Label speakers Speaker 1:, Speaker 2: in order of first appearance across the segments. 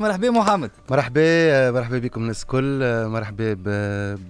Speaker 1: مرحبا محمد مرحبا مرحبا بكم الناس الكل مرحبا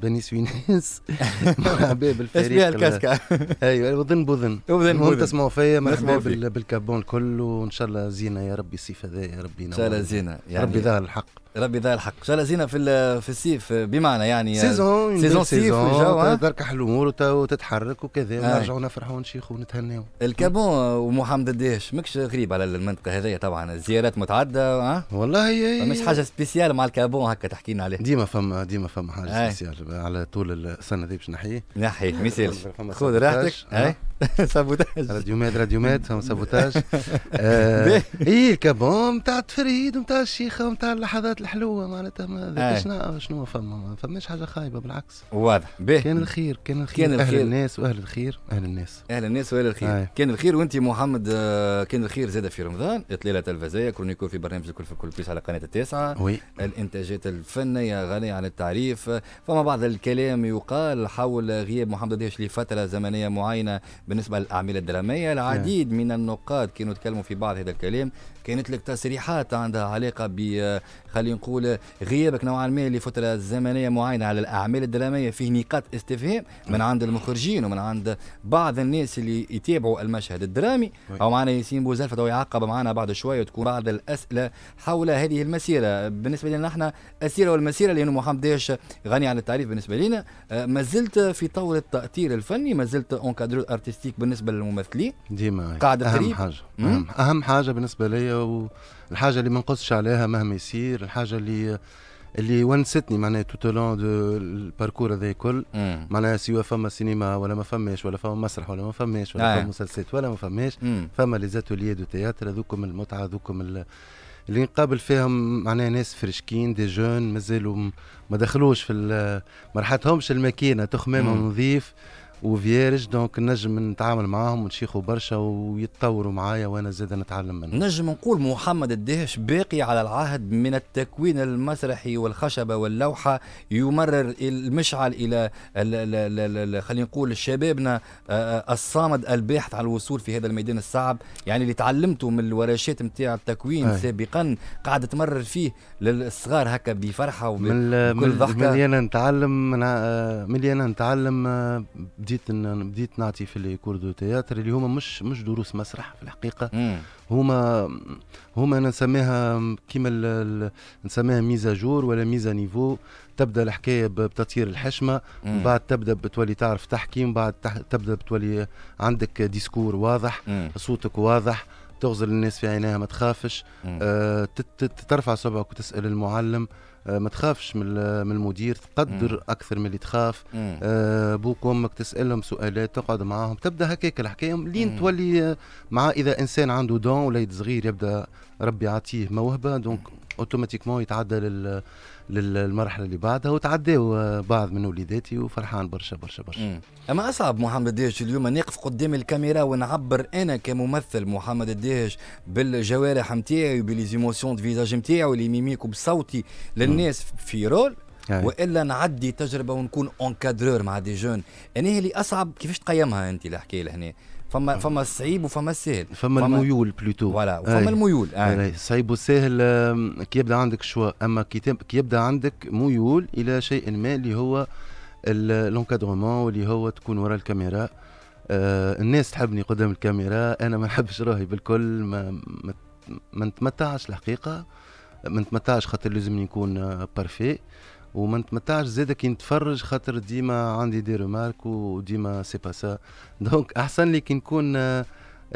Speaker 1: بنيس وينيس مرحبا بالفريق الكاسكا ايوه بظن بظن بظن بظن تسمعوا فيا مرحبا بالكابون الكل وان شاء الله زينه يا ربي الصيف هذا يا ربي ان شاء الله زينه ربي ظهر يعني الحق ربي ذا
Speaker 2: الحق شاء الله زينا في في الصيف بمعنى يعني سيزون سيزون
Speaker 1: صيف الجو تركح الامور وتتحرك وكذا آه. نرجعوا نفرحوا ونشيخوا ونتهناوا الكابون
Speaker 2: ومحمد الدهش ماكش غريب على المنطقه هذه طبعا الزيارات متعدده ها والله مش حاجه
Speaker 1: سبيسيال مع الكابون هكا تحكي لنا عليه ديما فما ديما فما حاجه آه. سبيسيال على طول السنه ذي باش نحيه نحيه يسالش خذ راحتك آه. سابوتاج راديومات راديومات فما سابوتاج اي ايه الكابون نتاع التفريد نتاع الشيخه نتاع اللحظات الحلوه معناتها آه. شنو نعم، شنو فما ما فماش حاجه خايبه بالعكس واضح باهي كان الخير كان الخير كان الخير اهل الناس واهل الخير اهل الناس اهل الناس واهل الخير آه. كان الخير
Speaker 2: وانت محمد آه، كان الخير زاد في رمضان اطلاله الفازيه كرونيكو في برنامج الكل في الكل بيس على قناه التاسعه وي الانتاجات الفنيه غنيه عن التعريف فما بعض الكلام يقال حول غياب محمد دهش لفتره زمنيه معينه بالنسبه للاعمال الدراميه العديد نعم. من النقاد كانوا تكلموا في بعض هذا الكلام كانت لك تصريحات عندها علاقه ب خلينا نقول غيابك نوعا ما لفتره زمنيه معينه على الاعمال الدراميه فيه نقاط استفهام من عند المخرجين ومن عند بعض الناس اللي يتابعوا المشهد الدرامي او معنا ياسين بوزلفة يعقب معنا بعد شويه تكون بعض الاسئله حول هذه المسيره بالنسبه لنا احنا السيره والمسيره لانه محمد داش غني عن التعريف بالنسبه لنا آه، ما زلت في طور التاثير الفني ما زلت اون كادرو ارتستيك بالنسبه للممثلين
Speaker 1: ديما قاعده اهم تريب. حاجه أهم, اهم حاجه بالنسبه ليا والحاجه اللي ما نقصش عليها مهما يصير الحاجه اللي اللي ونستني معناها توت لون دو الباركور هذا الكل معناها سوا فما سينما ولا ما فماش ولا فما مسرح ولا ما فماش ولا آه. فما مسلسلات ولا ما فماش فما لي زاتوليي دو تياتر هذوكم المتعه هذوكم اللي نقابل فيهم معناها ناس فرشكين دي جون مازالوا ما دخلوش في ما راحتهمش الماكينه تخمامهم نظيف وفيرج دونك نجم نتعامل معاهم ونشيخوا برشا ويتطوروا معايا وانا زاد نتعلم منهم نجم نقول محمد الدهش باقي على العهد
Speaker 2: من التكوين المسرحي والخشبه واللوحه يمرر المشعل الى خلينا نقول شبابنا آه، آه، الصامد الباحث على الوصول في هذا الميدان الصعب يعني اللي تعلمته من الورشات نتاع التكوين أي. سابقا قاعد تمرر فيه للصغار هكا بفرحه وبكل ضحكه مليانه
Speaker 1: نتعلم آه، مليانه نتعلم بديت بديت نعطي في لي كور دو تياتر اللي هما مش مش دروس مسرح في الحقيقه هما هما انا نسميها كيما نسميها ميزا جور ولا ميزا نيفو تبدا الحكايه بتطير الحشمه من بعد تبدا بتولي تعرف تحكي من بعد تبدا بتولي عندك ديسكور واضح مم. صوتك واضح تغزل الناس في عينيها ما تخافش آه ترفع صبعك وتسال المعلم آه، ما تخافش من المدير تقدر مم. اكثر من اللي تخاف آه بوك وامك تسالهم سؤالات تقعد معاهم تبدا هكاك الحكايه لين تولي آه، مع اذا انسان عنده دون وليد صغير يبدا ربي يعطيه موهبه دونك اوتوماتيكمون يتعدى لل للمرحله اللي بعدها وتعداوا آه، بعض من وليداتي وفرحان برشا برشا برشا اما اصعب محمد الدهش اليوم نقف قدام الكاميرا ونعبر انا
Speaker 2: كممثل محمد الدهش بالجوارح نتاعي وبليزيموسيون دو فيزاج نتاعي والميميك وبصوتي للناس مم. في رول يعني. والا نعدي تجربه ونكون اونكادرور مع دي جون انا اللي اصعب كيفاش تقيمها انت الحكايه لهنا فما آه. فما الصعيب وفما السهل فما, فما الميول بلوتو فوالا آه. وفما أي.
Speaker 1: الميول الصعيب آه. يعني والسهل كي يبدا عندك شوا اما كي يبدا عندك ميول الى شيء ما اللي هو لونكادرومون واللي هو تكون وراء الكاميرا آه الناس تحبني قدام الكاميرا انا ما نحبش راهي بالكل ما ما نتمتعش الحقيقه ما نتمتعش خاطر لازمني نكون بارفي آه، وما نتمتعش زاد كي نتفرج خاطر ديما عندي دي رومارك وديما سي با سا دونك احسن لي كي نكون آه،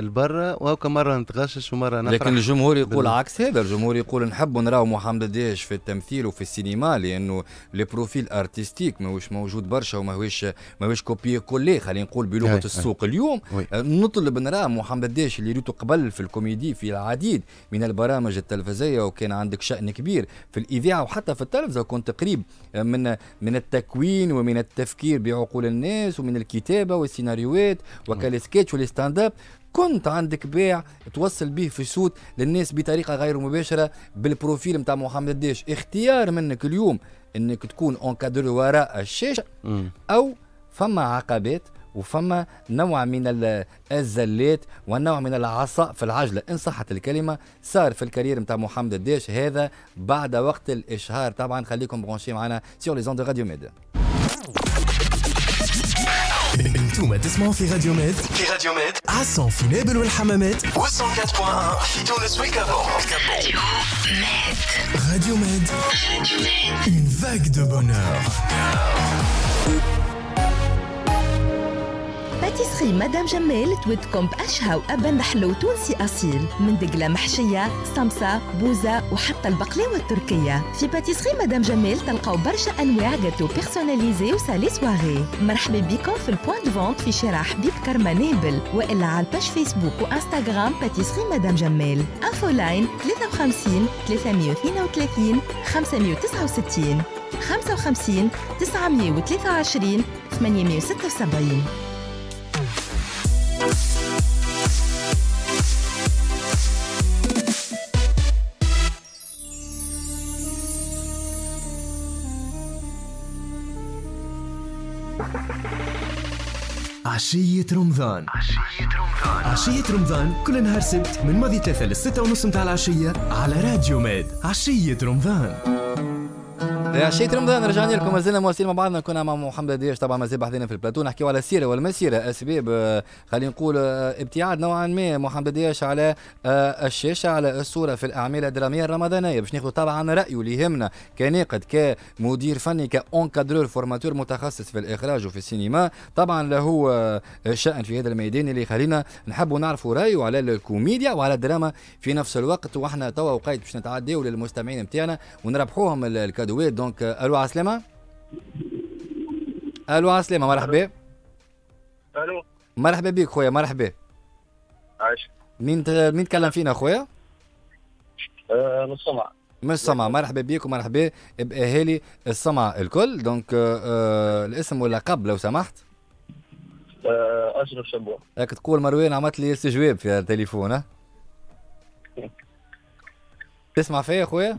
Speaker 1: لبرا وهوكا مره نتغشش ومره نفرح لكن الجمهور يقول بال... عكس هذا الجمهور يقول نحب نراو
Speaker 2: محمد داش في التمثيل وفي السينما لانه لي بروفيل ارتستيك ماهوش موجود برشا وماهوش ماهوش كوبي كولي خلينا نقول بلغه السوق هي. اليوم وي. نطلب نرى محمد داش اللي ريتو قبل في الكوميدي في العديد من البرامج التلفزيه وكان عندك شان كبير في الاذاعه وحتى في التلفزه وكنت قريب من من التكوين ومن التفكير بعقول الناس ومن الكتابه والسيناريوهات وكالسكيتش والستاند اب كنت عندك بيع توصل به في سوت للناس بطريقه غير مباشره بالبروفيل نتاع محمد الداش اختيار منك اليوم انك تكون انكادر وراء الشاشه او فما عقبات وفما نوع من الزلات ونوع من العصا في العجلة إن صحت الكلمة صار في الكارير متاع محمد الداش هذا بعد وقت الإشهار طبعا خليكم برونشي معنا سيغ لي زون راديو ميديا
Speaker 1: Tout m'a testé en fait Radiomède.
Speaker 3: Fait Radiomède.
Speaker 1: A 100, Funébul ou
Speaker 3: le Hamamède. Au 104.1, Fito ne souhait qu'avant. Radiomède. Une vague de bonheur.
Speaker 1: باتيسري مدام جمال تودكم بأشهى وأبن حلو تونسي أصيل من دقلة محشية، سمسة، بوزة وحتى البقلاوة التركية في باتيسري مدام جمال تلقاو برشا أنواع جاتو بيرسوناليزي وسالي سواغي مرحبا بكم في البوان دو فونت في شارع حبيب كرمة نابل وإلا على الباج فيسبوك وإنستغرام باتيسري مدام جمال أنفو لاين 53 332 569 55 923 876
Speaker 3: عشية رمضان عشية رمضان كل نهار سبت من ماضي ثلاثة للستة ونص متاع العشية على راديو ميد عشية رمضان عشية رمضان رجعنا لكم
Speaker 2: مازلنا مواصلين مع بعضنا كنا مع محمد دياش طبعا مازال بحثنا في البلاتون نحكيو على السيره والمسيره اسباب آه، خلينا نقول آه، ابتعاد نوعا ما محمد دياش على آه، الشاشه على الصوره في الاعمال الدراميه الرمضانيه باش ناخذ طبعا رايه اللي يهمنا كناقد كمدير فني كاونكادرور فورماتور متخصص في الاخراج وفي السينما طبعا له شأن في هذا الميدان اللي خلينا نحبوا نعرفوا رايه على الكوميديا وعلى الدراما في نفس الوقت واحنا توا وقيت باش نتعداو للمستمعين نتاعنا ونربحوهم الكادوات دونك الو على السلامه الو على السلامه مرحبا الو مرحبا بك خويا مرحبا عايش مين ت... مين تكلم فينا خويا؟
Speaker 1: أه من السمعة
Speaker 2: من السمعة مرحبا بك ومرحبا باهالي السمعة الكل دونك أه الاسم واللقب لو سمحت
Speaker 3: اشرف شبوه
Speaker 2: راك تقول مروان عملت لي استجواب في التليفون ها؟ تسمع فيا خويا؟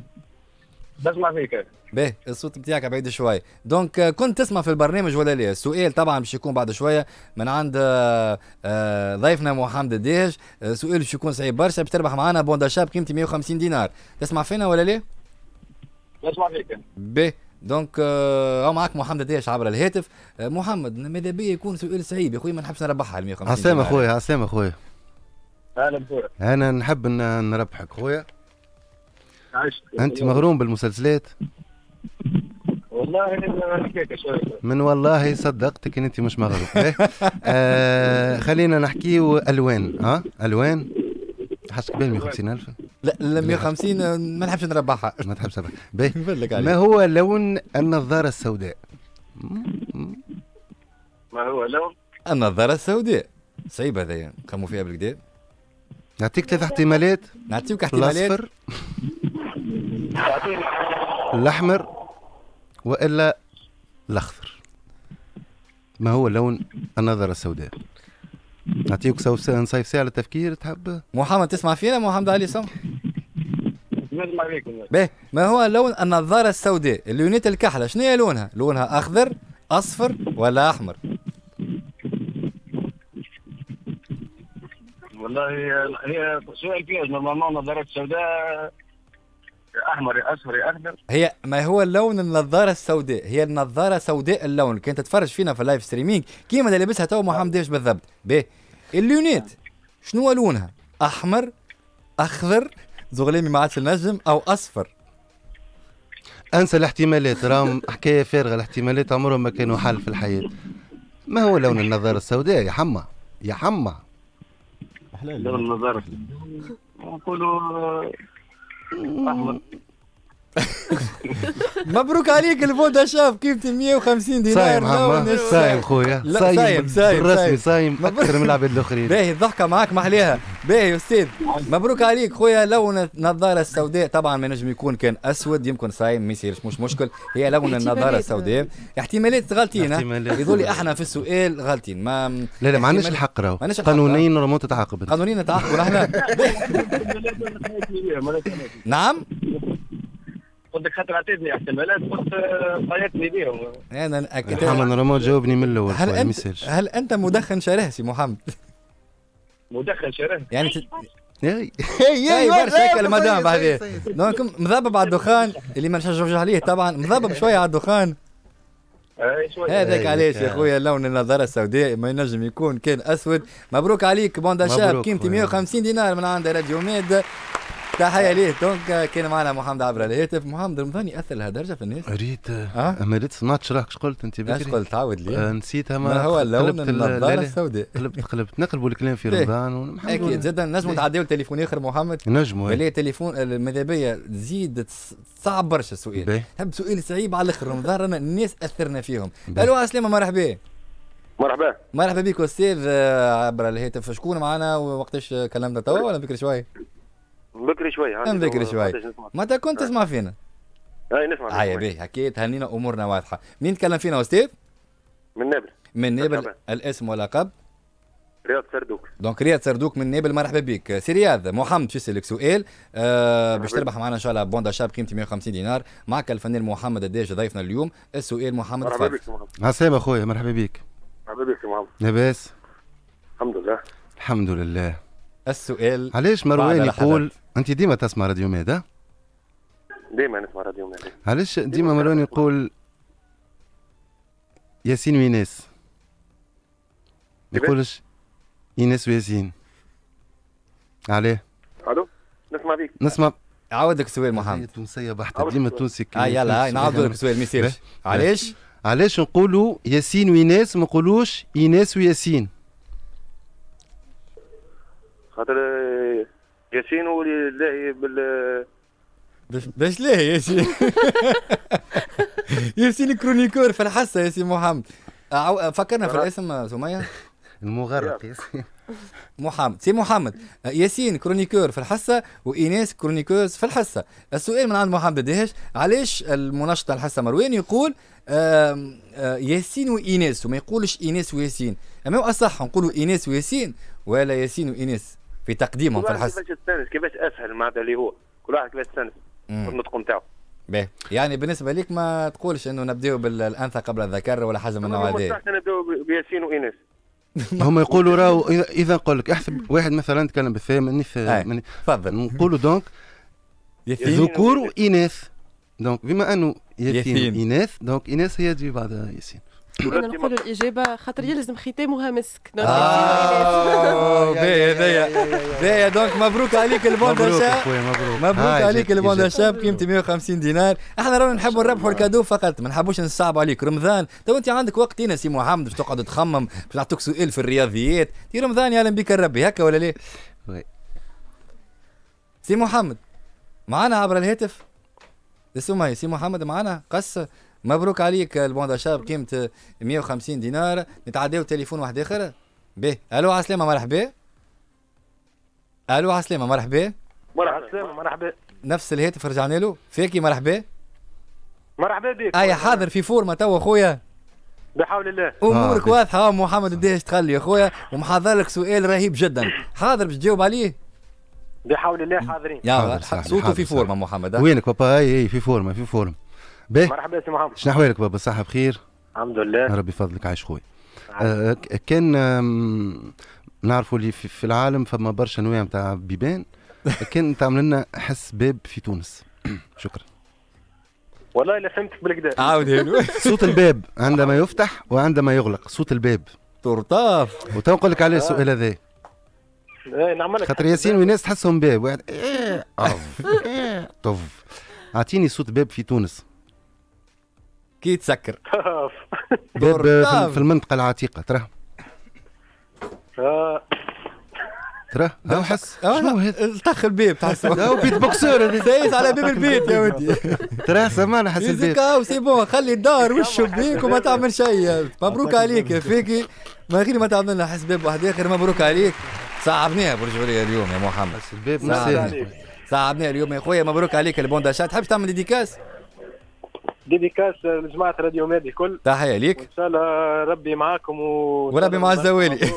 Speaker 3: بسمع فيك
Speaker 2: باهي الصوت بتاعك بعيد شوي دونك آه، كنت تسمع في البرنامج ولا لا السؤال طبعا باش يكون بعد شويه من عند آه، آه، ضيفنا محمد الدهش سؤال باش يكون صعيب برشا باش تربح معنا بوندا شاب قيمته 150 دينار تسمع فينا ولا لا نسمع فيك باهي دونك او معاك محمد ديش عبر الهاتف محمد ماذا بيا يكون سؤال صعيب يا خويا ما نحبش نربحها ال 150 عسام اخويا
Speaker 1: عسام اخويا اهلا بك انا نحب نربحك خويا انت مغروم بالمسلسلات والله من والله صدقتك ان انت مش مغرب إيه؟ آه خلينا نحكيو الوان ها الوان حسك بال 150000 لا ال 150 ما نحبش نربحها ما تحبش نربحها ما هو لون النظاره السوداء ما هو لون
Speaker 2: النظاره السوداء صعيب هذايا نقاموا فيها بالكدا
Speaker 1: نعطيك ثلاث احتمالات نعطيك احتمالات الاصفر الأحمر وإلا الأخضر ما هو لون النظرة السوداء نعطيك نصيف ساعة للتفكير تحب محمد تسمع فينا محمد علي سم نسمع ما
Speaker 2: هو لون النظارة السوداء الليونيت الكحلة شنو هي لونها؟ لونها أخضر أصفر ولا أحمر؟ والله هي سؤال فيها نظارات سوداء السوداء احمر يا احمر هي ما هو لون النظاره السوداء هي النظاره سوداء اللون كنت تتفرج فينا في اللايف ستريمينج كيما اللي لابسها تو محمد ايش بالضبط به اللونيت شنو
Speaker 1: لونها احمر اخضر زغلامي ما عادش النجم او اصفر انسى الاحتمالات راهم حكايه فارغه الاحتمالات عمرهم ما كانوا حل في الحياه ما هو لون النظاره السوداء يا حما يا حما
Speaker 3: لون النظاره نقولوا Parlando
Speaker 2: مبروك عليك الفودا شاف كيف 150
Speaker 1: دينار صايم صايم خويا صايم صايم رسمي صايم اكثر من العباد الاخرين
Speaker 2: باهي الضحكه معاك ما احلاها باهي استاذ مبروك عليك خويا لون النظاره السوداء طبعا ما نجم يكون كان اسود يمكن صايم ما يصيرش مش مشكل هي لون النظاره السوداء احتمالات غالطين يظل احنا في السؤال غالطين ما لا لا ما عندناش الحق راهو قانونيا
Speaker 1: ما تتعاقب
Speaker 2: قانونيا نتعاقبوا
Speaker 3: احنا
Speaker 2: نعم قلت لك خاطر عطيتني احتمالات قلت آه، طيرتني بيهم
Speaker 1: انا ناكد محمد رمضان جاوبني
Speaker 2: من الاول هل انت هل انت مدخن شره سي محمد؟ مدخن شره يعني ت... اي اي برشا هيك المدام دونك مذبب على الدخان اللي ما نشجعوش عليه طبعا مذبب شويه على الدخان هذاك علاش يا خويا لون النظارة السوداء ما ينجم يكون كان اسود مبروك عليك بوندا شاب قيمتي 150 دينار من عند راديو ميد تحية ليه دونك كان معنا محمد عبر الهاتف محمد رمضان يأثر لهالدرجة في الناس ريت
Speaker 1: أه؟ اما ريت سمعتش راك شو قلت انت بكري اش قلت تعاود ليه آه، نسيتها ما هو اللون النظارة السوداء قلبت قلبت نقلبوا الكلام في رمضان اكيد
Speaker 2: جدا نجموا تعديوا تليفون اخر محمد نجموا ولا إيه. تليفون ماذا بيا تزيد صعب برشا السؤال تحب سؤال صعيب على الاخر رمضان رانا الناس اثرنا فيهم الو عسلامة مرحبا مرحبا مرحبا بك استاذ آه، عبر الهاتف شكون معنا ووقتاش كلمنا توا ولا بكري شويه
Speaker 3: بكري شوي بكري شوي متى
Speaker 2: كنت تسمع فينا اي نسمع هيا آه، بي هكا تهنينا امورنا واضحه مين تكلم فينا استاذ من نابل من نابل الاسم واللقب
Speaker 3: رياض سردوك
Speaker 2: دونك رياض سردوك من نابل مرحبا بك سي رياض محمد شو يسالك سؤال أه باش تربح معنا ان شاء الله بوندا شاب قيمته 150 دينار معك الفنان محمد الداج ضيفنا اليوم السؤال محمد مرحبا بك محمد
Speaker 1: عسام اخويا مرحبا بك
Speaker 2: مرحبا بك محمد لاباس الحمد لله
Speaker 1: الحمد لله
Speaker 2: السؤال علاش مروان يقول
Speaker 1: انت ديما تسمع راديو ميدا ديما نسمع راديو ميدا علاش ديما مروان يقول ياسين ويناس يقولش ايناس وياسين عليه الو نسمع بيك نسمع عاودك سؤال محمد تونسيه بحته ديما تونسي اه يلا آه، نعاودو لك سؤال ما علاش علاش نقولوا ياسين ويناس ما نقولوش ايناس وياسين
Speaker 2: خاطر آه، ياسين هو اللي لاهي بال باش ليه ياسين ياسين كرونيكور في الحصه ياسين محمد فكرنا في الاسم سميه المغرق ياسين محمد سي محمد ياسين كرونيكور في الحصه وايناس كرونيكوز في الحصه السؤال من عند محمد دهش علاش المنشط الحصه مروان يقول آه، ياسين وايناس وما يقولش ايناس وياسين اما هو اصح نقولوا ايناس وياسين ولا ياسين وايناس في تقديمهم في الحس كيفاش تستانس كيفاش اسهل معناتها اللي هو كل واحد كيفاش تستانس في النطق نتاعو باهي يعني بالنسبه ليك ما تقولش انه نبداو بالانثى قبل الذكر ولا حاجه من النوع هذا
Speaker 3: ما نبداو بياسين واناث
Speaker 1: هم يقولوا راهو اذا نقول لك احسب واحد مثلا تكلم بالثاء تفضل نقولوا دونك ذكور واناث دونك بما انه ياسين, ياسين. اناث دونك اناث هي تجي بعد ياسين
Speaker 3: انا نقول الاجابه خاطر يلزم ختامها مسك باهي
Speaker 1: هذايا
Speaker 2: باهي دونك مبروك عليك البون شاب
Speaker 1: مبروك مبروك عليك البون
Speaker 2: شاب قيمته 150 دينار احنا رانا نحبوا نربحوا الكادو فقط ما نحبوش نصعب عليك رمضان تو انت عندك وقتين سي محمد باش تقعد تخمم باش نعطوك سؤال في الرياضيات يا رمضان يا بك الربي هكا ولا لا؟ سي محمد معانا عبر الهاتف سي محمد معانا قصه مبروك عليك شاب بقيمة 150 دينار نتعداو تليفون واحد آخر به ألو على السلامة مرحبا ألو على السلامة مرحبا مرحبا نفس الهاتف رجعنا له فيكي مرحبا
Speaker 3: مرحبا بك أي آه،
Speaker 2: حاضر في فورمة توا خويا بحول الله امورك آه. واضحه محمد الدهش تخلي يا خويا ومحضر لك سؤال رهيب جدا حاضر باش تجاوب عليه بحول الله حاضرين يا حاضر صوته في فورمه محمد آه.
Speaker 1: وينك بابا اي اي في فورمه في فورمه باهي مرحبا
Speaker 2: سي محمد شنو احوالك
Speaker 1: بابا صحة بخير؟
Speaker 2: الحمد لله
Speaker 1: ربي يفضلك عايش خويا آه، كان نعرفوا اللي في, العالم فما برشا انواع نتاع بيبان كان تعمل لنا حس باب في تونس شكرا
Speaker 2: والله لا فهمتك بالكدا عاود صوت
Speaker 1: الباب عندما يفتح وعندما يغلق صوت الباب ترطاف وتو نقول لك عليه السؤال هذا آه،
Speaker 3: إيه، نعمل خاطر ياسين وناس
Speaker 1: تحسهم باب واحد إيه، إيه، اعطيني صوت باب في تونس كي تسكر في المنطقه العتيقه تراه آه. تراه هاو حس آه، شنو هذا التخ البيب تحس هاو بيت بوكسور دايس على باب البيت يا ودي
Speaker 2: تراه سمعنا حس البيت سي بون خلي الدار والشبيك وما تعمل شيء مبروك عليك يا فيكي ما غير ما تعمل لنا حس باب واحد اخر مبروك عليك صعبناها برج اليوم يا محمد الباب صعبنيها اليوم يا خويا مبروك عليك البونداشات تحب تعمل ديديكاس
Speaker 3: ديديكاس لجماعه راديو مادي الكل
Speaker 2: تحيه ليك وان شاء الله ربي
Speaker 3: معاكم و... وربي مع الزوالي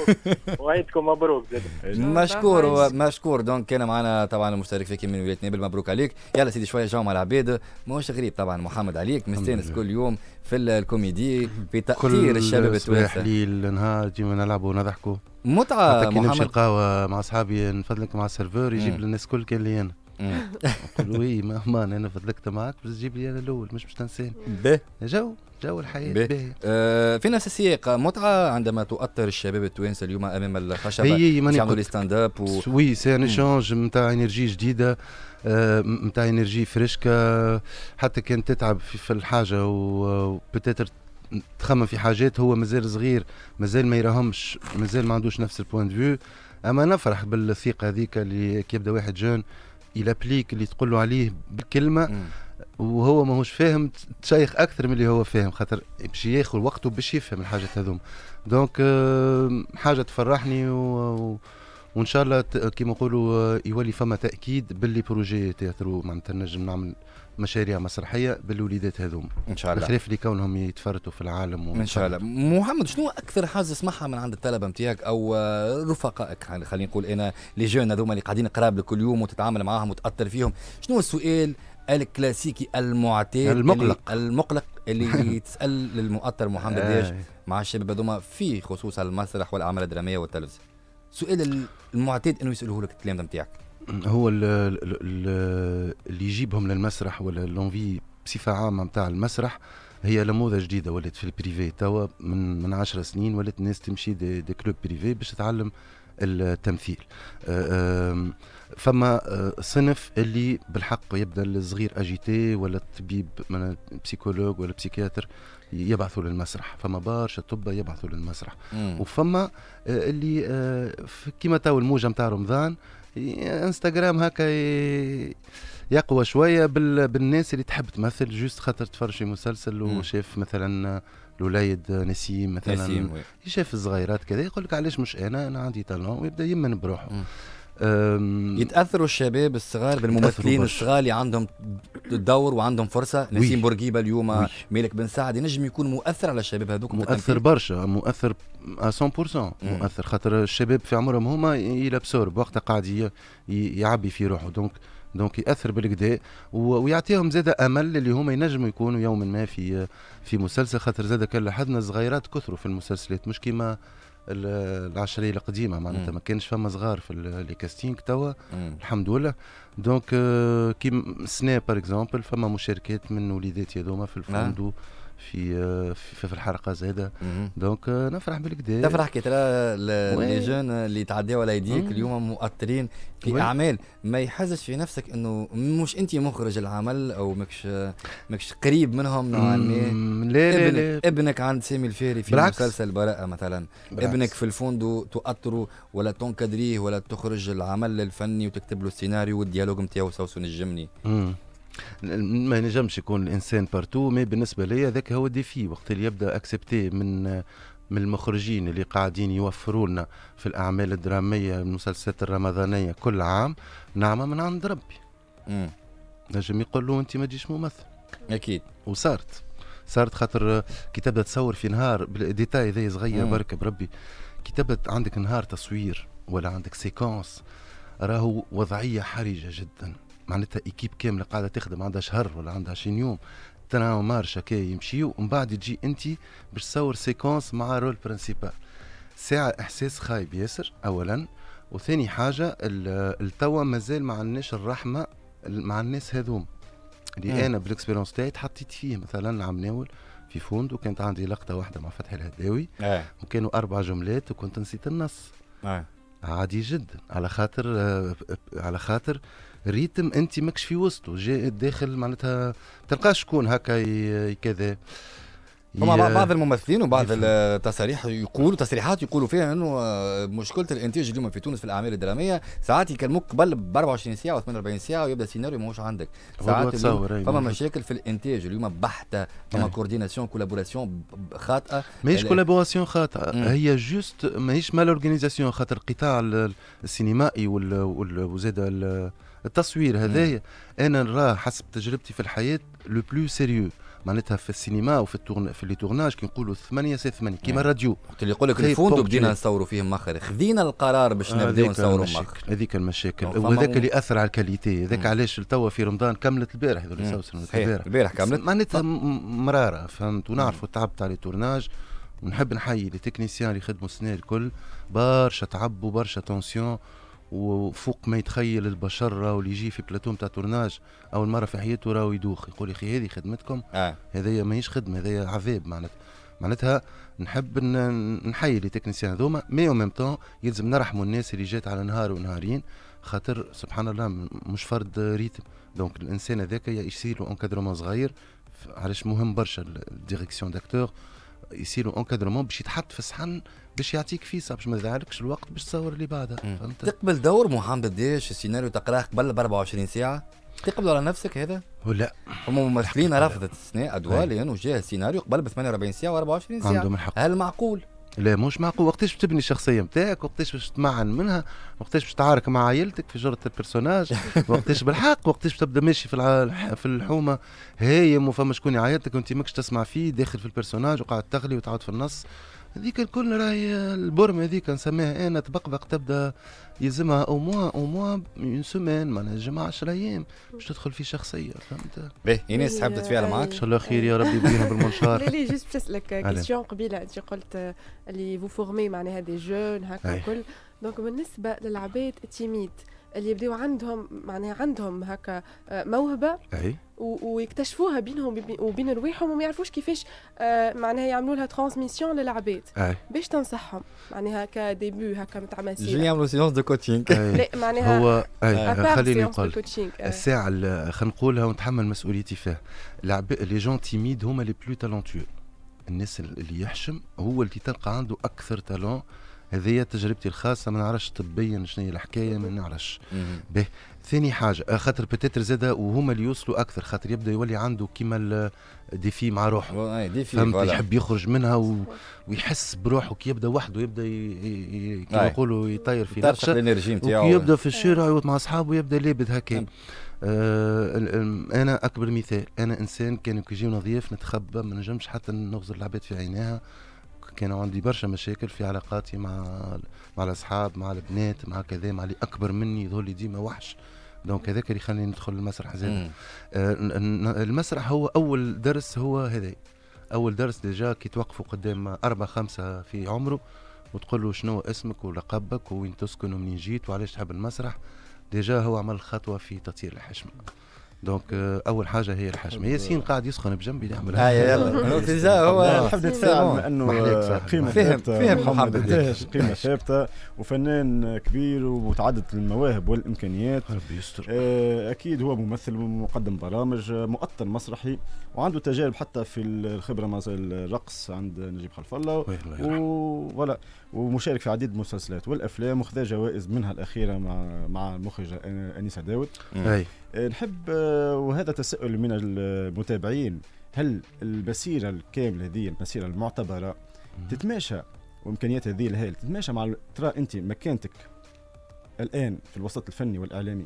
Speaker 3: وعيدكم مبروك زاد مشكور
Speaker 2: مشكور دونك كان معنا طبعا المشترك فيك من ولايه نابل مبروك عليك يلا سيدي شويه جو مع العباد ماهوش غريب طبعا محمد عليك مستانس كل يوم في الكوميدي في تاثير الشباب التوانسي كل
Speaker 1: ليل نهار ديما نلعبوا ونضحكوا متعه محمد نمشي القهوه مع اصحابي نفضلك مع السيرفور يجيب إيه. للناس الكل كان لي نقول وي مهما انا فضلكت معاك بس جيب لي انا الاول مش باش تنساني باهي جو جو الحياه باهي آه في نفس السياق
Speaker 2: متعه عندما تؤطر الشباب التوانسه اليوم امام الخشبه يعملوا لي ستاند اب و... وي سي ان شونج
Speaker 1: نتاع انرجي جديده نتاع آه، انرجي فريشكا حتى كان تتعب في, في الحاجه وبتاتر تخمم في حاجات هو مازال صغير مازال ما يراهمش مازال ما عندوش نفس البوان دو اما نفرح بالثقه هذيك اللي كيبدا واحد جون يلابليك اللي تقول له عليه بكلمه مم. وهو ماهوش فاهم تشيخ اكثر من اللي هو فاهم خاطر باش ياخذ وقته باش يفهم الحاجات هذوما دونك آه، حاجه تفرحني و... وان شاء الله كيما نقولوا آه، يولي فما تاكيد باللي بروجي تياترو معناتها نجم نعمل مشاريع مسرحيه بالوليدات هذوم ان شاء الله بخلاف اللي كونهم يتفرتوا في العالم ان شاء الله
Speaker 2: محمد شنو اكثر حاجه تسمعها من عند الطلبه نتاعك او آه، رفقائك خلينا نقول انا لي جون هذوما اللي قاعدين قراب لك كل يوم وتتعامل معاهم وتاثر فيهم شنو السؤال الكلاسيكي المعتاد المقلق اللي المقلق اللي تسال للمؤثر محمد دياج آه. مع الشباب هذوما في خصوص المسرح والاعمال الدراميه والتلفزيون
Speaker 1: السؤال المعتاد انه يسالوه لك التلامذه نتاعك هو اللي يجيبهم للمسرح ولا لونفي بصفه عامه نتاع المسرح هي لموضة جديدة ولات في البريفي توا من من 10 سنين ولات الناس تمشي دي, دي كلوب بريفي باش تتعلم التمثيل أه، فما أه، صنف اللي بالحق يبدا الصغير اجيتي ولا الطبيب بسيكولوج ولا بسيكياتر يبعثوا للمسرح فما برشا طب يبعثوا للمسرح مم. وفما أه، اللي كيما تاو الموجه نتاع رمضان انستغرام هكا يقوى شويه بالناس اللي تحب تمثل جوست خاطر تفرجي مسلسل وشاف مثلا الوليد نسيم مثلا نسيم شاف الصغيرات كذا يقول لك علاش مش انا انا عندي تالون ويبدا يمن بروحه يتاثروا الشباب الصغار بالممثلين الصغار
Speaker 2: اللي عندهم دور وعندهم فرصه نسيم بورقيبه اليوم ملك مالك بن سعد ينجم يكون مؤثر على الشباب هذوك مؤثر برشا
Speaker 1: مؤثر 100% مؤثر خاطر الشباب في عمرهم هما يلبسور بوقتها قاعد يعبي في روحه دونك دونك ياثر بالكدا ويعطيهم زاد امل اللي هما ينجموا يكونوا يوما ما في في مسلسل خاطر زاد كان لاحظنا الصغيرات كثروا في المسلسلات مش كيما العشريه القديمه معناتها ما كانش فما صغار في لي كاستينغ توا الحمد لله دونك كيما سنا باغ اكزومبل فما مشاركات من وليداتي هذوما في الفوندو آه. نعم. في في, في الحلقه زاده دونك آه، نفرح بالكدا تفرح كي
Speaker 2: آه، ترى لي جون اللي تعديوا على يديك اليوم مؤثرين في وي. اعمال ما يحزش في نفسك انه مش انت مخرج العمل او ماكش ماكش قريب منهم نوعا ما لا لا لا ابنك عند سامي الفيري في بالعكس. مسلسل براءه مثلا بالعكس. ابنك في الفندق تؤطره ولا تنكدريه ولا تخرج العمل الفني وتكتب له السيناريو والديالوج نتاعو سوسون الجمني
Speaker 1: ما نجمش يكون الانسان بارتو مي بالنسبه ليا هذاك هو ديفي وقت اللي يبدا اكسبتي من من المخرجين اللي قاعدين يوفروا لنا في الاعمال الدراميه المسلسلات الرمضانيه كل عام نعمه من عند ربي نجم يقول له انت ما تجيش ممثل اكيد وصارت صارت خاطر كي تبدا تصور في نهار بالديتاي ذي صغير برك بربي كي تبدا عندك نهار تصوير ولا عندك سيكونس راهو وضعيه حرجه جدا معناتها ايكيب كامله قاعده تخدم عندها شهر ولا عندها 20 يوم تراو مارش هكا يمشيو ومن بعد تجي انت باش تصور سيكونس مع رول برينسيبال ساعة احساس خايب ياسر اولا وثاني حاجة التوا مازال ما عندناش الرحمة مع الناس هذوم اللي انا بالاكسبيرونس تاعي تحطيت فيه مثلا عم ناول في فوند وكانت عندي لقطه واحده مع فتحي الهداوي آه. وكانوا اربع جملات وكنت نسيت النص آه. عادي جدا على خاطر آه، على خاطر ريتم انت ماكش في وسطه جاء الداخل معناتها تلقاش شكون هكا كذا هما بعض الممثلين وبعض التصاريح
Speaker 2: يقولوا تصريحات يقولوا فيها انه آه، مشكله الانتاج اليوم في تونس في الاعمال الدراميه ساعات يكلموك قبل ب 24 ساعه و 48 ساعه ويبدا السيناريو ماهوش عندك ساعات فما مشاكل في الانتاج اليوم بحته فما يعني. كورديناسيون كولابوراسيون خاطئه ماهيش كولابوراسيون
Speaker 1: خاطئه هي جوست ماهيش مال اورجانيزاسيون خاطر القطاع السينمائي وزاد التصوير هذايا انا نراه حسب تجربتي في الحياه لو بلو سيريو معناتها في السينما وفي التورن في لي تورناج كي نقولوا ثمانية سي ثمانية كيما الراديو وقت اللي يقول لك الفندق بدينا
Speaker 2: نصوروا فيه مخر خذينا القرار باش نبداو نصوروا مخر
Speaker 1: هذيك المشاكل نعم، وهذاك اللي اثر على الكاليتي هذاك علاش توا في رمضان كملت البارح هذول البارح البارح كملت معناتها مراره فهمت ونعرفوا تعبت على تورناج ونحب نحيي لي تكنيسيان اللي خدموا السنه الكل برشا تعب وبرشا تونسيون وفوق ما يتخيل البشر راهو اللي يجي في بلاتون تاع تورناج اول مره في حياته راهو يدوخ يقول يا اخي هذه خدمتكم آه. ماهيش خدمه هذايا عذاب معناتها معناتها نحب نحيي لي تكنيسيان هذوما مي او ميم طون يلزم نرحموا الناس اللي جات على نهار ونهارين خاطر سبحان الله مش فرد ريتم دونك الانسان هذاك يصير له انكادرومون صغير علاش مهم برشا الديريكسيون داكتور يصيروا له انكادرمون باش يتحط في الصحن باش يعطيك فيسا باش ما يضيعلكش الوقت باش تصور اللي بعدها فهمت تقبل دور محمد
Speaker 2: ديش السيناريو تقراه قبل ب 24 ساعه
Speaker 1: تقبل على نفسك هذا؟ ولا
Speaker 2: هم ممثلين
Speaker 1: رفضت السيناريو ادوار لانه جاء السيناريو قبل ب 48 ساعه و 24 ساعه عندهم الحق هل معقول؟ لا مش معقول وقتاش باش تبني الشخصيه نتاعك وقتاش باش تمعن منها وقتاش باش تعارك مع عائلتك في جره البيرسوناج وقتاش بالحق وقتاش باش تبدا ماشي في في الحومه هايم وفما شكون يعيطك وانت ماكش تسمع فيه داخل في البيرسوناج وقاعد تغلي وتعاود في النص هذيك الكل راهي البرمه هذيك نسميها انا تبقبق تبدا يلزمها او موا او موا اون سومان معناها جمع 10 ايام باش تدخل في شخصيه فهمت باه
Speaker 2: ايناس حاب
Speaker 3: إيه، تفعل معاك ان شاء الله خير يا ربي بينا بالمنشار لا لا جست باش نسالك كيستيون قبيله انت قلت اللي فو فورمي معناها دي جون هكا الكل دونك بالنسبه للعباد التيميد اللي يبداو عندهم معناها عندهم هكا آه، موهبه أي. ويكتشفوها بينهم وبين رواحهم وما يعرفوش كيفاش آه، معناها يعملوا لها ترانسميسيون للعباد باش تنصحهم معناها هكا ديبو هكا متعمسين جو يعملوا
Speaker 1: سيونس دو كوتشينغ لا معناها هو خليني نقول الساعه خلينا نقولها ونتحمل مسؤوليتي فيها لي جون تيميد هما لي بلو تالونتيو الناس اللي يحشم هو اللي تلقى عنده اكثر تالون هذه تجربتي الخاصه ما نعرفش طبيا شنو هي الحكايه ما نعرفش ثاني حاجه آه، خاطر بتيتر زاده وهما اللي يوصلوا اكثر خاطر يبدا يولي عنده كيما ديفي مع روحه آه، فهمت يحب يخرج منها و... ويحس بروحه كي يبدا وحده يبدا ي... كيما يقولوا يطير في نفسه وكي يبدا في الشارع يقعد مع اصحابه يبدا لابد هكا آه انا اكبر مثال انا انسان كان كي يجيونا ضياف نتخبى ما نجمش حتى نغزر العباد في عينيها كانوا عندي برشا مشاكل في علاقاتي مع مع الاصحاب مع البنات مع كذا مع اللي اكبر مني يظهر ديما وحش دونك هذاك اللي خلاني ندخل المسرح زاد آه المسرح هو اول درس هو هذا اول درس ديجا كي توقفوا قدام اربعه خمسه في عمره وتقول له شنو اسمك ولقبك وين تسكن ومنين جيت وعلاش تحب المسرح ديجا هو عمل خطوه في تطهير الحشمه دونك euh, اول حاجه هي الحشمة ياسين آه. قاعد يسخن بجنبي نعملها آه، يلا ديجا هو نحب نتفاهم آه. انه قيمه فهم فهم قيمه
Speaker 3: ثابته وفنان كبير ومتعدد المواهب والامكانيات ربي يستر اكيد هو ممثل ومقدم برامج مؤطر مسرحي وعنده تجارب حتى في الخبره مثلا الرقص عند نجيب خلف الله ولا ومشارك في عديد المسلسلات والافلام وخذا جوائز منها الاخيره مع مع المخرجه انيسه داود آه، نحب آه، وهذا تساؤل من المتابعين هل المسيره الكامله هذه المسيره المعتبره تتماشى وامكانيات هذه الهائلة تتماشى مع ترى انت مكانتك الان في الوسط الفني والاعلامي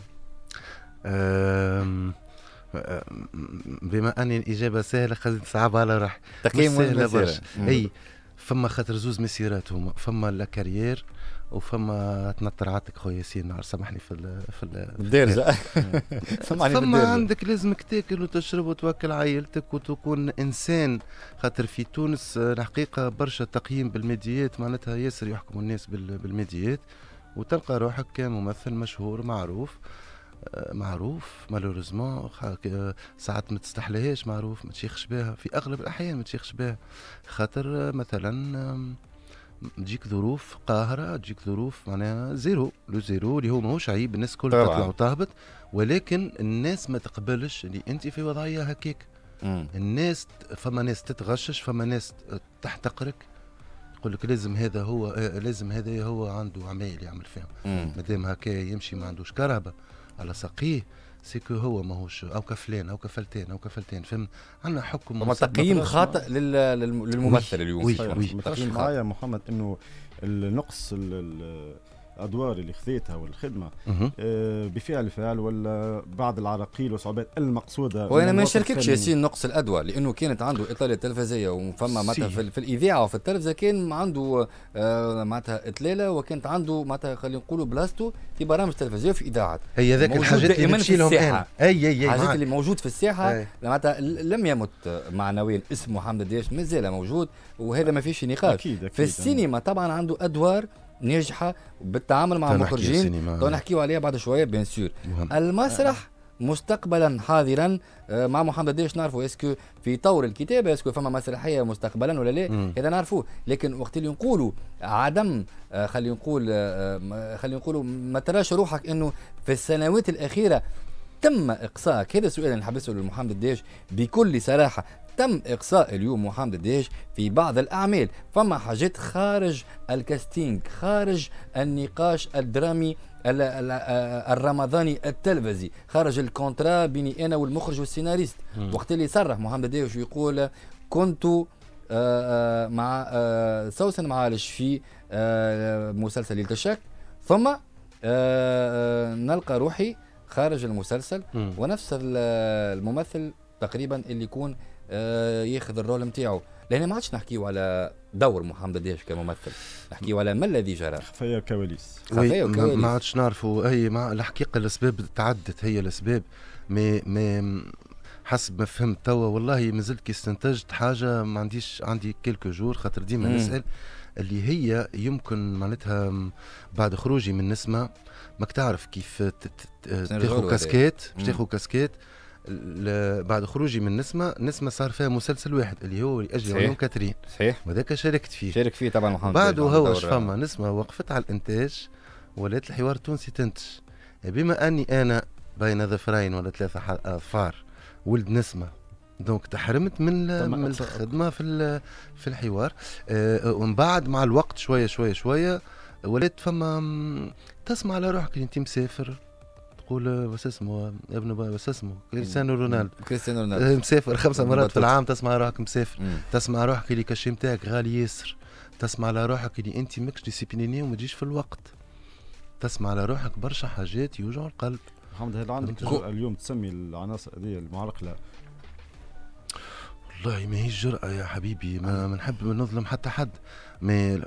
Speaker 1: بما أن الاجابه سهله خلينا صعبة على روحي تقييم سهله برشا اي فما خاطر زوز مسيرات هما فما لا كارير وفما تنطر عاتك خويا ياسين نهار سامحني في ال في ال بالدارجة آه. سامحني فما عندك لازمك تاكل وتشرب وتوكل عائلتك وتكون انسان خاطر في تونس الحقيقة برشا تقييم بالميديات معناتها ياسر يحكموا الناس بالميديات وتلقى روحك كممثل مشهور معروف آه، معروف مالوريزمون آه، ساعات ما تستحلهاش معروف ما تشيخش بها في اغلب الاحيان ما تشيخش بها خاطر مثلا تجيك ظروف قاهره تجيك ظروف معناها زيرو لو زيرو اللي هو ماهوش عيب الناس كلها تطلع وتهبط ولكن الناس ما تقبلش اللي انت في وضعيه هكيك الناس فما ناس تتغشش فما ناس تحتقرك يقول لك لازم هذا هو آه، لازم هذا هو عنده عمايل يعمل فيهم مادام هكا يمشي ما عندوش كرهبه على ساقيه سيكو هو ماهوش او كفلان او كفلتان او كفلتان فهمت
Speaker 3: عندنا حكم هما تقييم خاطئ للممثل اليوم وي وي تقييم معايا محمد انه النقص الادوار اللي خذيتها والخدمه آه، بفعل فعل ولا بعض العراقيل والصعوبات المقصوده وانا ما نشاركش ياسين
Speaker 2: نقص الادوار لانه كانت عنده اطلاله تلفزيه وفما معناتها في, الاذاعه وفي التلفزه كان عنده آه معناتها اطلاله وكانت عنده معناتها خلينا نقولوا بلاصته في برامج تلفزيون في اذاعات
Speaker 1: هي ذاك الحاجات اللي نمشي لهم اي اي اي الحاجات اللي
Speaker 2: موجود في الساحه معناتها لم يمت معنويا اسم محمد داش مازال موجود وهذا ما فيش نقاش أكيد أكيد في السينما طبعا عنده ادوار ناجحه بالتعامل مع طيب المخرجين تو طيب نحكيو عليها بعد شويه بيان سور المسرح مستقبلا حاضرا آه، مع محمد ديش نعرفوا اسكو في طور الكتابه اسكو فما مسرحيه مستقبلا ولا لا هذا نعرفوه لكن وقت اللي نقولوا عدم آه، خلينا نقول آه، خلينا نقولوا ما تراش روحك انه في السنوات الاخيره تم اقصاءك هذا السؤال اللي نحب نساله لمحمد ديش بكل صراحه تم اقصاء اليوم محمد الدهيش في بعض الاعمال فما حاجات خارج الكاستينج خارج النقاش الدرامي آه، الرمضاني التلفزي خارج الكونترا بيني انا والمخرج والسيناريست وقت اللي صرح محمد داوش ويقول كنت آه، آه، مع سوسن معالش في مسلسل ليله الشك ثم نلقى روحي خارج المسلسل ونفس الممثل تقريبا اللي يكون آه، ياخذ الرول نتاعو لان ما عادش نحكيو على دور محمد الديش كممثل نحكيو على ما الذي جرى خفايا كواليس
Speaker 1: خفايا ما عادش نعرفوا اي مع الحقيقه الاسباب تعدت هي الاسباب مي مي حسب ما فهمت توا والله مازلت كي استنتجت حاجه ما عنديش عندي كيلكو جور خاطر ديما نسال اللي هي يمكن معناتها بعد خروجي من نسمه ماك تعرف كيف تاخذ كاسكيت باش تاخذ كاسكيت بعد خروجي من نسمه نسمه صار فيها مسلسل واحد اللي هو لاجل عيون كاترين صحيح وذاك شاركت فيه شارك فيه طبعا
Speaker 2: محمد بعده هو فما
Speaker 1: نسمه وقفت على الانتاج ولات الحوار التونسي تنتج بما اني انا بين ظفرين ولا ثلاثه اظفار آه، ولد نسمه دونك تحرمت من من الخدمه في في الحوار آه، آه، ومن بعد مع الوقت شويه شويه شويه ولات فما تسمع على روحك انت مسافر يقول واش اسمه ابن واش اسمه كريستيانو رونالدو كريستيانو رونالدو آه، مسافر خمس مرات في العام تسمع روحك مسافر تسمع روحك اللي كاشي نتاعك غالي ياسر تسمع على روحك اللي انت ماكش ديسيبليني وما تجيش في الوقت تسمع على روحك برشا حاجات
Speaker 3: يوجعوا القلب محمد هل عندك جرأة اليوم تسمي العناصر هذه المعرقلة
Speaker 1: والله ما هي جرأة يا حبيبي ما نحب نظلم حتى حد ما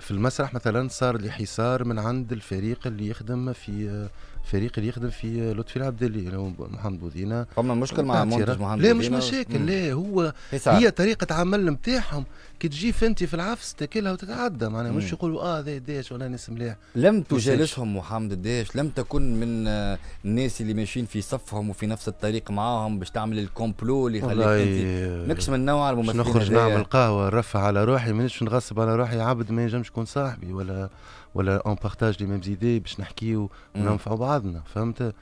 Speaker 1: في المسرح مثلا صار لي حصار من عند الفريق اللي يخدم في فريق اللي يخدم في لطفي العبدلي اللي هو محمد بوذينا فما مشكل مع منتج محمد لا مش مشاكل لا هو هي طريقه عمل نتاعهم كي تجي فنتي في العفس تاكلها وتتعدى معناها مش يقولوا اه ذا داش ولا ناس مليح لم تجالسهم
Speaker 2: محمد الداش لم تكن من آه، الناس اللي ماشيين في صفهم وفي نفس الطريق معاهم باش تعمل الكومبلو اللي يخليك انت ماكش من نوع الممثلين نخرج نعمل
Speaker 1: قهوه نرفع على روحي مانيش نغصب على روحي عبد ما ينجمش يكون صاحبي ولا ولا اون بارتاج لي ميم زيدي باش نحكيو وننفعوا بعضنا فهمت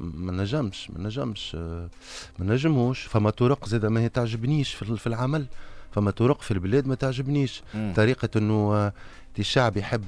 Speaker 1: ما نجمش ما نجمش آه، ما نجموش فما طرق زاد ما هي تعجبنيش في العمل فما طرق في البلاد ما تعجبنيش طريقه انه الشعب يحب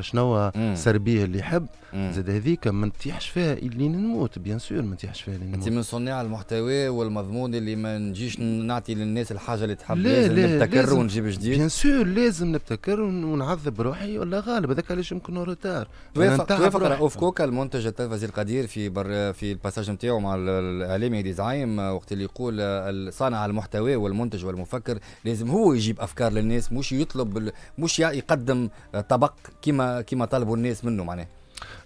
Speaker 1: شنو سربيه اللي يحب زاد هذيك ما نتيحش فيها اللي نموت بيان سور ما نتيحش فيها اللي نموت انت من
Speaker 2: صناع المحتوى والمضمون اللي ما نجيش نعطي للناس الحاجه اللي تحب لا لازم لا نبتكر لازم ونجيب جديد بيان
Speaker 1: سور لازم نبتكر ونعذب روحي ولا غالب هذاك علاش نكون روتار توافق توافق
Speaker 2: كوكا المنتج التلفزي القدير في بر في الباساج نتاعو مع الاعلامي هدي زعيم وقت اللي يقول صانع المحتوى والمنتج والمفكر لازم هو يجيب افكار للناس مش يطلب مش يقدم طبق كما كما طلبوا الناس منه معناه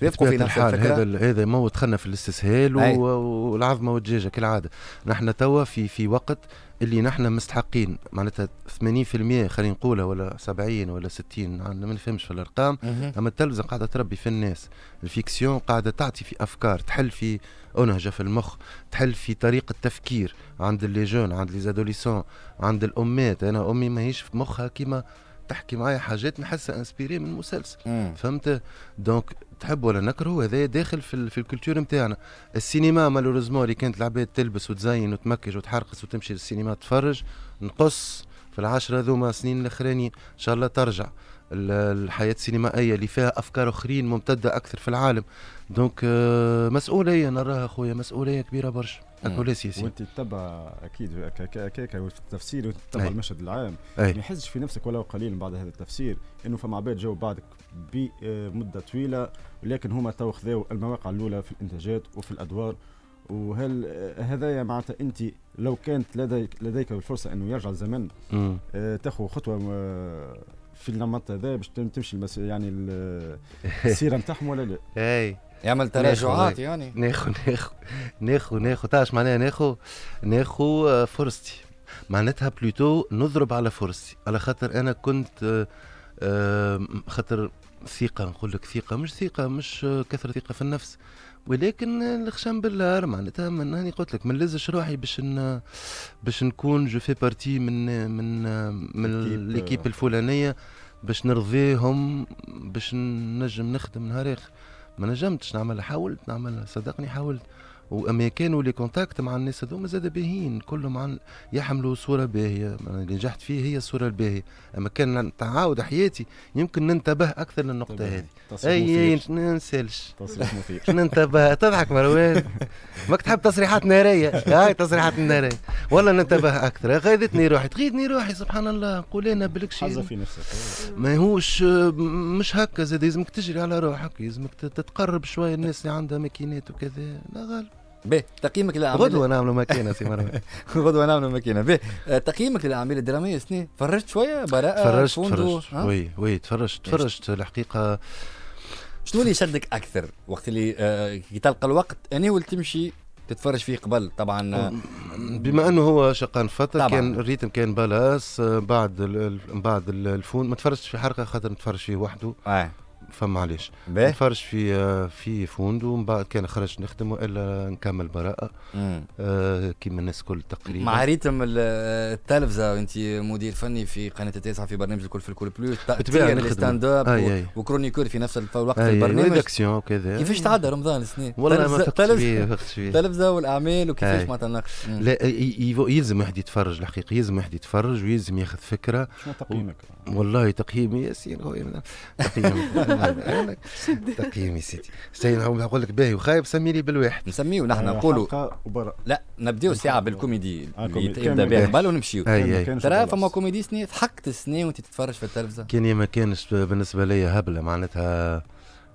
Speaker 2: يوافقوا في نفس الفكره هذا
Speaker 1: هذا ما دخلنا في الاستسهال والعظمه والدجاجه كالعاده نحن توا في في وقت اللي نحن مستحقين معناتها 80% خلينا نقولها ولا 70 ولا 60 ما نفهمش في الارقام اما التلفزه قاعده تربي في الناس الفيكسيون قاعده تعطي في افكار تحل في انهجه في المخ تحل في طريقه تفكير عند لي جون عند لي زادوليسون عند الامات انا امي ماهيش في مخها كيما تحكي معايا حاجات نحسها انسبيري من مسلسل فهمت دونك تحب ولا نكره هذا داخل في, ال... في الكولتور نتاعنا السينما مالوريزمون اللي كانت العباد تلبس وتزين وتمكج وتحرقص وتمشي للسينما تتفرج نقص في العشرة ذوما سنين الاخراني ان شاء الله ترجع الحياة السينمائية اللي فيها أفكار أخرين ممتدة أكثر في العالم دونك آه، مسؤولية نراها أخويا مسؤولية كبيرة برشا هكا سي وانت
Speaker 3: تتبع اكيد هكاك في التفسير وانت تتبع المشهد العام ما يحسش في نفسك ولو قليلا بعد هذا التفسير انه فما عباد جاوا بعدك بمده آه، طويله ولكن هما تو خذاو المواقع الاولى في الانتاجات وفي الادوار وهل آه، هذايا معناتها انت لو كانت لديك لديك الفرصه انه يرجع الزمن آه، تاخذ خطوه في النمط هذا باش تمشي المس... يعني السيره نتاعهم ولا لا؟ اي
Speaker 1: يعمل تراجعات يعني ناخو ناخو ناخو ناخو تعرف معناها ناخو ناخو فرصتي معناتها بلوتو نضرب على فرصتي على خاطر انا كنت خاطر ثقة نقول لك ثقة مش ثقة مش كثرة ثقة في النفس ولكن الخشم بالله معناتها من هاني قلت لك ما نلزش روحي باش باش نكون جو في بارتي من من من ليكيب الفلانية باش نرضيهم باش نجم نخدم نهار اخر ما نجمتش نعملها حاولت نعملها صدقني حاولت واما كانوا لي كونتاكت مع الناس هذوما زاد باهيين كلهم عن يحملوا صوره باهيه اللي نجحت فيه هي الصوره الباهيه اما كان تعاود حياتي يمكن ننتبه اكثر للنقطه هذه اي إيه، ما ننسالش تصريح مثير ننتبه تضحك مروان ماك تحب تصريحات ناريه هاي تصريحات ناريه والله ننتبه اكثر غيدتني روحي تغيظني روحي سبحان الله قول انا بالك شيء في نفسك ما هوش مش هكا زاد لازمك تجري على روحك لازمك تتقرب شويه الناس اللي عندها ماكينات وكذا لا غالب باهي تقييمك للاعمال غدوه نعملوا ماكينه سي مروان
Speaker 2: غدوه نعملوا ماكينه باهي تقييمك للاعمال الدراميه سني فرجت شويه براءة فرجت فرجت وي
Speaker 1: وي تفرجت تفرجت الحقيقه شنو اللي شدك اكثر
Speaker 2: وقت اللي آه كي آه، تلقى الوقت انا ولا تمشي تتفرج فيه قبل طبعا آه، بما
Speaker 1: انه هو شقان فتره طبعاً. كان الريتم كان بلاس آه، بعد ال بعد الفون ما تفرجتش في حركه خاطر نتفرج فيه وحده آه. فما علاش نتفرج في في فوندو ومن بعد كان خرج نخدم والا نكمل براءه آه كيما الناس الكل تقريبا مع
Speaker 2: ريتم التلفزه وانت مدير فني في قناه التاسعه في برنامج الكل في الكل بلوس تاثير ستاند اب وكرونيكور في نفس الوقت في البرنامج ريداكسيون وكذا كيفاش تعدى رمضان السنه والله ما فقتش فيه التلفزه والاعمال وكيفاش معناتها لا
Speaker 1: يلزم واحد يتفرج الحقيقه يلزم واحد يتفرج ويلزم ياخذ فكره شنو تقييمك؟ والله تقييمي ياسين خويا نعم. تقييمي سيدي سيدي نقول لك باهي وخايب سمي لي بالواحد نسميه نحن آه، نقولوا
Speaker 2: لا نبداو ساعه بالكوميدي يبدا بها قبل ونمشيو ترى فما كوميدي سنة ضحكت سنة وانت تتفرج في التلفزه كان
Speaker 1: ما كانش بالنسبه لي هبله معناتها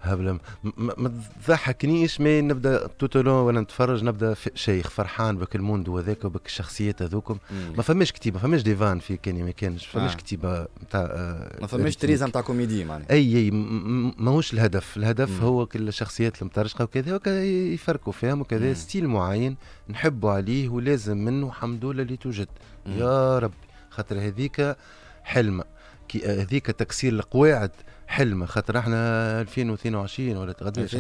Speaker 1: هبل ما تضحكنيش مي نبدا توتولو وانا نتفرج نبدا شيخ فرحان بك الموند هذاك وبك الشخصيات هذوكم ما فماش كتيبه ما فماش ديفان في كاني ما كانش فماش كتيبه نتاع ما فماش آه. آه، تريزا نتاع كوميدي معناها اي اي ماهوش الهدف الهدف مم. هو الشخصيات المطرشقة وكذا وكذا يفركوا فيهم وكذا ستيل معين نحبوا عليه ولازم منه الحمد لله اللي توجد مم. يا ربي خاطر هذيك حلمه هذيك تكسير القواعد حلم خاطر احنا 2022 ولا قداش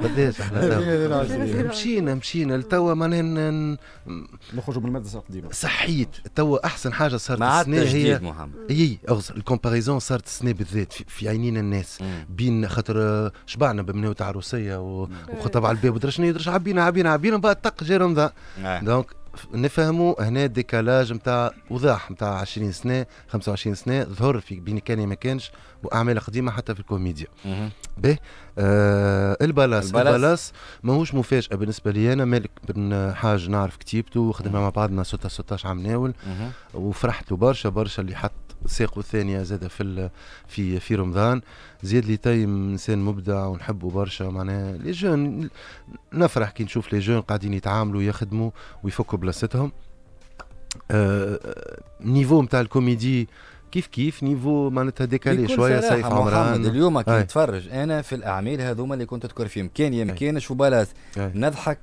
Speaker 1: قداش احنا مشينا مشينا لتوا معناها نخرجوا من المدرسه القديمه صحيت توا احسن حاجه صارت السنه هي محمد اي الكومباريزون صارت السنه بالذات في, عينين الناس بين خاطر آه، شبعنا بمناوة عروسيه وخطب على الباب ودرا شنو درش عبينا عبينا عبينا بعد طق جا رمضان نعم. دونك نفهموا هنا ديكالاج نتاع وضاح نتاع 20 سنه 25 سنه ظهر في بين كان ما كانش واعمال قديمه حتى في الكوميديا باهي آه البلاص البلاص, ماهوش مفاجاه بالنسبه لي انا مالك بن حاج نعرف كتيبته وخدمنا مع بعضنا 16 16 عام ناول وفرحت برشا برشا اللي حط ساقه الثانيه زاد في في في رمضان زياد لي تيم انسان مبدع ونحبه برشا معناها لي جون نفرح كي نشوف لي جون قاعدين يتعاملوا يخدموا ويفكوا بلاصتهم آه, آه، نيفو نتاع الكوميدي آه كيف كيف نيفو معناتها ديكالي شويه سيف عمران اليوم كي نتفرج
Speaker 2: انا في الاعمال هذوما اللي كنت تذكر فيهم كان يا ما كانش وبلاس نضحك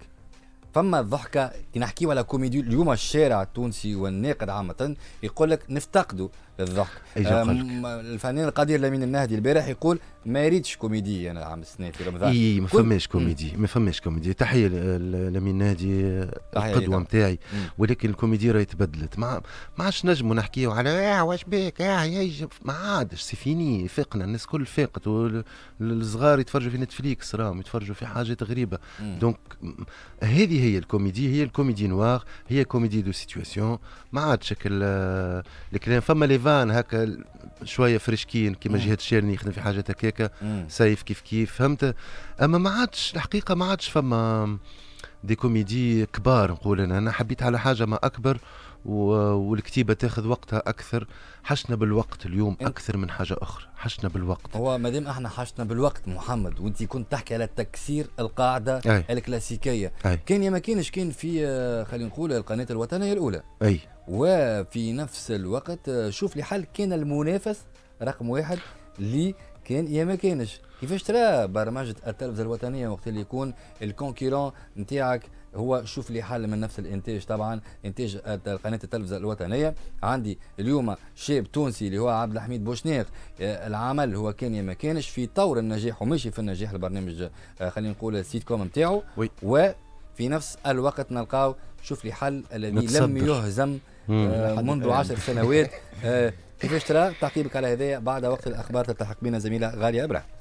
Speaker 2: فما الضحكه كي نحكيو على كوميدي اليوم الشارع التونسي والناقد عامه يقول لك نفتقدوا بالضحك الفنان القدير لمين النهدي البارح يقول ما يريدش كوميدي انا عام السنه في رمضان اي ما فماش كوميدي
Speaker 1: ما فماش كوميدي تحيه لمين النهدي القدوه نتاعي ولكن الكوميدي راهي تبدلت ما ما عادش نجموا نحكيو على يا آه، واش بيك آه، يا ما عادش سي فيني فاقنا الناس كل فاقت الصغار يتفرجوا في نتفليكس راهم يتفرجوا في حاجات غريبه دونك هذه هي الكوميدي هي الكوميدي نوار هي كوميدي دو سيتواسيون ما عادش الكلام فما لي الفان هكا شويه فريشكين كيما جهه الشيرني يخدم في حاجات هكاكا سيف كيف كيف فهمت اما ما عادش الحقيقه ما عادش فما دي كوميدي كبار نقول انا انا حبيت على حاجه ما اكبر والكتيبه تاخذ وقتها اكثر حشنا بالوقت اليوم اكثر من حاجه اخرى حشنا بالوقت
Speaker 2: هو ما دام احنا حشنا بالوقت محمد وانت كنت تحكي على تكسير القاعده أي. الكلاسيكيه أي. كان يا ما كانش كان في آه، خلينا نقول القناه الوطنيه الاولى اي وفي نفس الوقت شوف لي حل كان المنافس رقم واحد اللي كان يا ما كانش كيفاش ترى برمجه التلفزه الوطنيه وقت اللي يكون الكونكيرون نتاعك هو شوف لي حل من نفس الانتاج طبعا انتاج قناه التلفزه الوطنيه عندي اليوم شاب تونسي اللي هو عبد الحميد بوشنيق آه، العمل هو كان يا ما كانش في طور النجاح وماشي في النجاح البرنامج آه، خلينا نقول السيت كوم نتاعو وفي نفس الوقت نلقاو شوف لي حل الذي لم يهزم آه، منذ عشر سنوات آه، كيفاش ترى تعقيبك على هذايا بعد وقت الاخبار تلتحق بنا زميله غاليه ابراهيم